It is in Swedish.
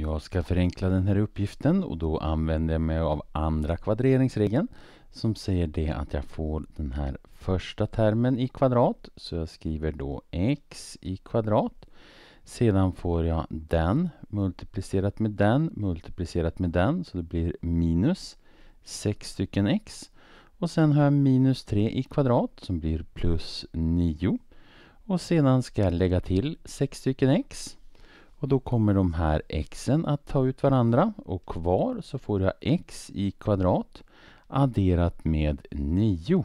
Jag ska förenkla den här uppgiften och då använder jag mig av andra kvadreringsregeln som säger det att jag får den här första termen i kvadrat. Så jag skriver då x i kvadrat. Sedan får jag den multiplicerat med den multiplicerat med den så det blir minus 6 stycken x. Och sen har jag minus 3 i kvadrat som blir plus 9. Och sedan ska jag lägga till 6 stycken x. Och då kommer de här xen att ta ut varandra och kvar så får jag x i kvadrat adderat med 9.